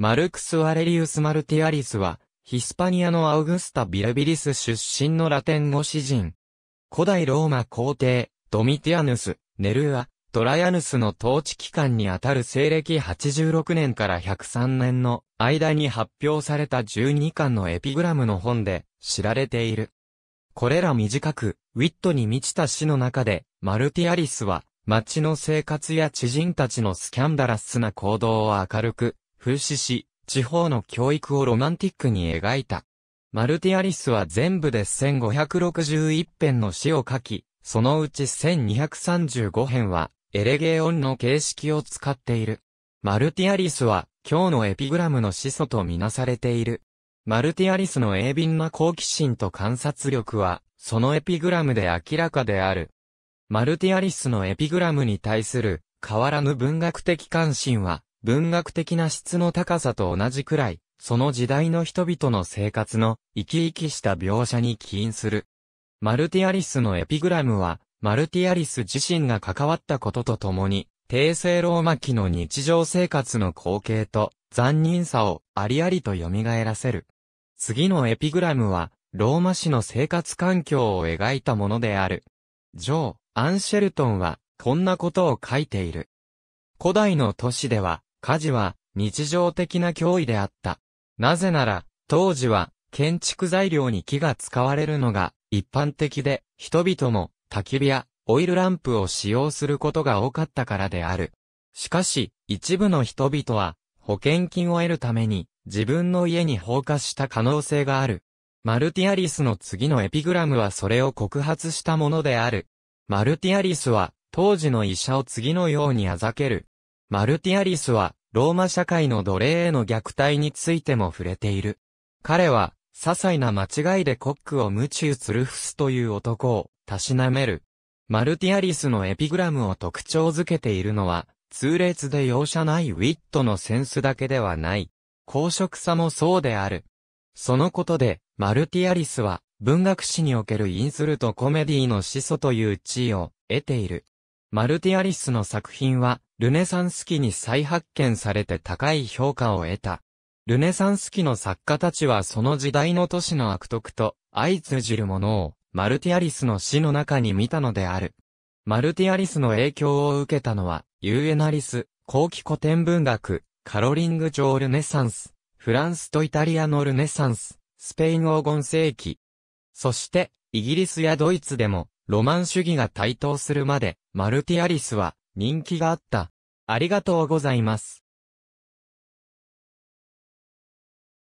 マルクス・アレリウス・マルティアリスは、ヒスパニアのアウグスタ・ビルビリス出身のラテン語詩人。古代ローマ皇帝、ドミティアヌス、ネルーア、トラヤヌスの統治期間にあたる西暦86年から103年の間に発表された12巻のエピグラムの本で知られている。これら短く、ウィットに満ちた詩の中で、マルティアリスは、街の生活や知人たちのスキャンダラスな行動を明るく、風刺し、地方の教育をロマンティックに描いた。マルティアリスは全部で1561編の詩を書き、そのうち1235編は、エレゲオンの形式を使っている。マルティアリスは、今日のエピグラムの始祖とみなされている。マルティアリスの鋭敏な好奇心と観察力は、そのエピグラムで明らかである。マルティアリスのエピグラムに対する、変わらぬ文学的関心は、文学的な質の高さと同じくらい、その時代の人々の生活の生き生きした描写に起因する。マルティアリスのエピグラムは、マルティアリス自身が関わったこととともに、帝政ローマ期の日常生活の光景と残忍さをありありと蘇らせる。次のエピグラムは、ローマ市の生活環境を描いたものである。ジョー・アンシェルトンは、こんなことを書いている。古代の都市では、火事は日常的な脅威であった。なぜなら、当時は建築材料に木が使われるのが一般的で、人々も焚き火やオイルランプを使用することが多かったからである。しかし、一部の人々は保険金を得るために自分の家に放火した可能性がある。マルティアリスの次のエピグラムはそれを告発したものである。マルティアリスは当時の医者を次のようにあざける。マルティアリスは、ローマ社会の奴隷への虐待についても触れている。彼は、些細な間違いでコックを夢中するフスという男を、たしなめる。マルティアリスのエピグラムを特徴づけているのは、通列で容赦ないウィットのセンスだけではない。公職さもそうである。そのことで、マルティアリスは、文学史におけるインスルトコメディの始祖という地位を得ている。マルティアリスの作品は、ルネサンス期に再発見されて高い評価を得た。ルネサンス期の作家たちはその時代の都市の悪徳と相通じるものをマルティアリスの死の中に見たのである。マルティアリスの影響を受けたのは、ユーエナリス、後期古典文学、カロリング朝ルネサンス、フランスとイタリアのルネサンス、スペイン黄金世紀。そして、イギリスやドイツでも、ロマン主義が台頭するまで、マルティアリスは、人気があった。ありがとうございます。